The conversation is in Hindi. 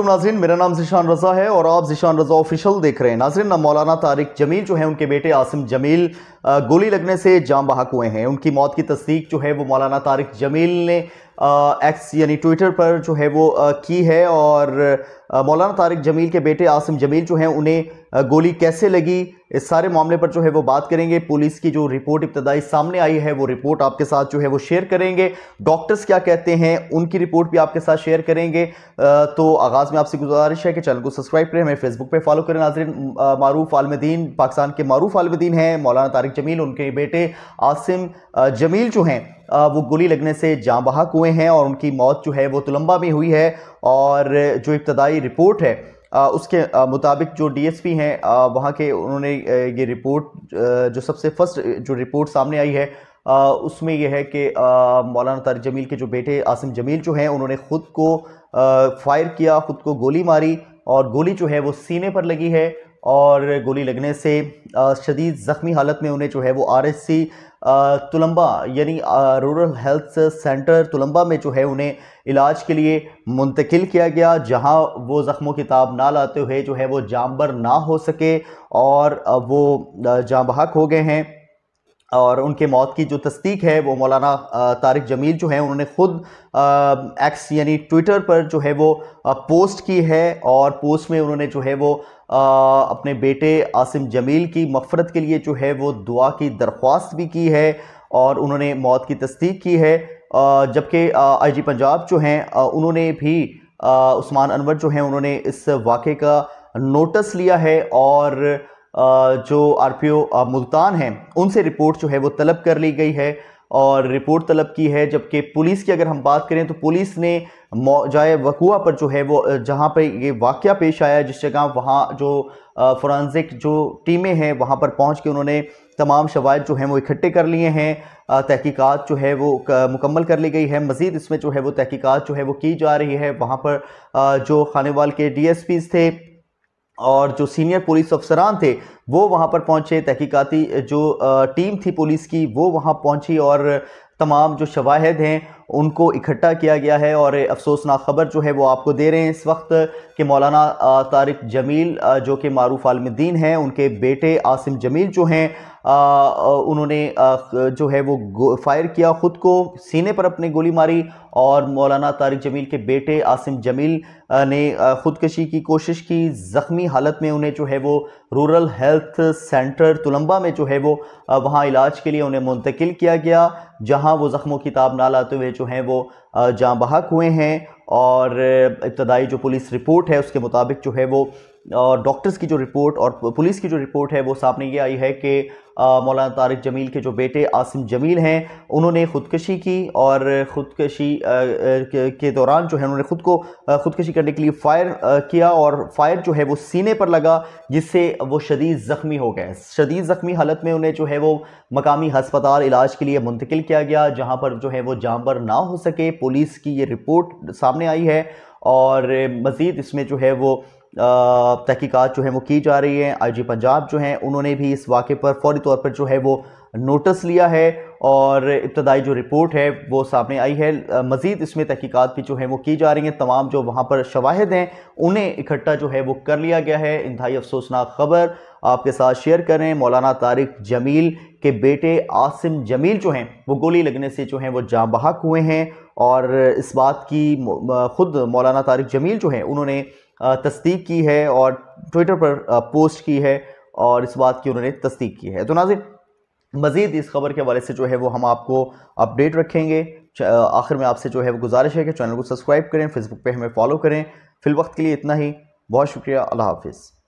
तुम नाजरीन मेरा नाम जिशान रजा है और आप जिशान रजा ऑफिशियल देख रहे हैं नाजरीन मौलाना तारिक जमील जो है उनके बेटे आसिम जमील गोली लगने से जाम बहाक हुए हैं उनकी मौत की तस्दीक जो है वो मौलाना तारिक जमील ने एक्स यानी ट्विटर पर जो है वो आ, की है और मौलाना तारिक जमील के बेटे आसिम जमील जो हैं उन्हें गोली कैसे लगी इस सारे मामले पर जो है वो बात करेंगे पुलिस की जो रिपोर्ट इब्तदाई सामने आई है वो रिपोर्ट आपके साथ जो है वो शेयर करेंगे डॉक्टर्स क्या कहते हैं उनकी रिपोर्ट भी आपके साथ शेयर करेंगे आ, तो आगाज़ में आपसे गुजारिश है कि चैनल को सब्सक्राइब करें हमें फेसबुक पर फॉलो करें नाजरन मारूफ आलमदीन पाकिस्तान के मारूफ आलमदीन हैं मौलाना तारिक तारिक जमील उनके बेटे आसिम जमील जो हैं वो गोली लगने से जाँ बहाक हुए हैं और उनकी मौत जो है वो तुलंबा में हुई है और जो इब्तदाई रिपोर्ट है उसके मुताबिक जो डीएसपी हैं वहाँ के उन्होंने ये रिपोर्ट जो सबसे फर्स्ट जो रिपोर्ट सामने आई है उसमें यह है कि मौलाना तारिक जमील के जो बेटे आसिम जमील जो हैं उन्होंने ख़ुद को फायर किया ख़ुद को गोली मारी और गोली जो है वो सीने पर लगी है और गोली लगने से शदीद ज़ख्मी हालत में उन्हें जो है वो आर एस सी तुलम्बा यानी रूरल हेल्थ सेंटर तुलम्बा में जो है उन्हें इलाज के लिए मुंतकिल किया गया जहां वो ज़ख्मों की ताब ना लाते हुए जो है वो जामबर ना हो सके और वो जाँ बहक हो गए हैं और उनके मौत की जो तस्दीक है वो मौलाना तारिक जमील जो है उन्होंने ख़ुद एक्स यानी ट्विटर पर जो है वो पोस्ट की है और पोस्ट में उन्होंने जो है वो अपने बेटे आसिम जमील की मफ़रत के लिए जो है वो दुआ की दरख्वास्त भी की है और उन्होंने मौत की तस्दीक की है जबकि आई जी पंजाब जो हैं उन्होंने भी उस्मान अनवर जो हैं उन्होंने इस वाक़े का नोटिस लिया है और जो आर पी ओ मुल्तान हैं उनसे रिपोर्ट जो है वो तलब कर ली गई है और रिपोर्ट तलब की है जबकि पुलिस की अगर हम बात करें तो पुलिस ने जाए वकुआ पर जो है वो जहाँ पर ये वाक़ पेश आया जिस जगह वहाँ जो फॉरेंसिक जो टीमें हैं वहाँ पर पहुँच के उन्होंने तमाम शवायद जो हैं वो इकट्ठे कर लिए हैं तहकीकात जो है वो मुकम्मल कर ली गई है मज़ीद इसमें जो है वो तहकीकात जो है वो की जा रही है वहाँ पर जो खानेवाल के डी थे और जो सीनियर पुलिस अफसरान थे वो वहाँ पर पहुँचे तहकीकती जो टीम थी पुलिस की वो वहाँ पहुँची और तमाम जो शवाहद हैं उनको इकट्ठा किया गया है और अफसोसनाक ख़बर जो है वो आपको दे रहे हैं इस वक्त कि मौलाना तारिक जमील जो कि मारूफ आलमद्दीन हैं उनके बेटे आसिम जमील जो हैं उन्होंने जो है वो फायर किया ख़ुद को सीने पर अपने गोली मारी और मौलाना तारिक जमील के बेटे आसिम जमील ने ख़ुदकशी की कोशिश की ज़ख्मी हालत में उन्हें जो है वो रूरल हेल्थ सेंटर तुलंबा में जो है वो वहाँ इलाज के लिए उन्हें मुंतकिल किया गया जहाँ वो ज़ख्मों की ताब ना लाते हुए जो हैं वो जहाँ बहक हुए हैं और इब्तदाई जो पुलिस रिपोर्ट है उसके मुताबिक जो है वो डॉक्टर्स की जो रिपोर्ट और पुलिस की जो रिपोर्ट है वो सामने ये आई है कि मौलाना तारिक जमील के जो बेटे आसिम जमील हैं उन्होंने खुदकशी की और ख़ुदकशी के दौरान जो है उन्होंने ख़ुद को ख़ुदकशी करने के लिए फ़ायर किया और फायर जो है वो सीने पर लगा जिससे वो शदीद ज़ख्मी हो गए शदीद ज़ख्मी हालत में उन्हें जो है वो मकामी हस्पताल इलाज के लिए मुंतकिल किया गया जहाँ पर जो है वो जाम ना हो सके पुलिस की ये रिपोर्ट सामने आई है और मज़ीद इसमें जो है वो तहकीक़ात जो है वो की जा रही है आईजी पंजाब जो हैं उन्होंने भी इस वाक़े पर फौरी तौर पर जो है वो नोटिस लिया है और इब्तदाई जो रिपोर्ट है वो सामने आई है मज़ीद इसमें तहकीक़ात भी जो है वो की जा रही हैं तमाम जो वहाँ पर शवाहद हैं उन्हें इकट्ठा जो है वो कर लिया गया है इंतहाई अफसोसनाक खबर आपके साथ शेयर करें मौलाना तारिक जमील के बेटे आसिम जमील जो हैं वो गोली लगने से जो हैं वो जाँ बहक हुए हैं और इस बात की ख़ुद मौलाना तारिक जमील जो हैं उन्होंने तस्दीक की है और ट्विटर पर पोस्ट की है और इस बात की उन्होंने तस्दीक की है तो नाजिर मज़ीद इस खबर के हवाले से जो है वो हम आपको अपडेट रखेंगे आखिर में आपसे जो है वो गुजारिश है कि चैनल को सब्सक्राइब करें फेसबुक पे हमें फॉलो करें फिल वक्त के लिए इतना ही बहुत शुक्रिया अल्लाह हाफिज़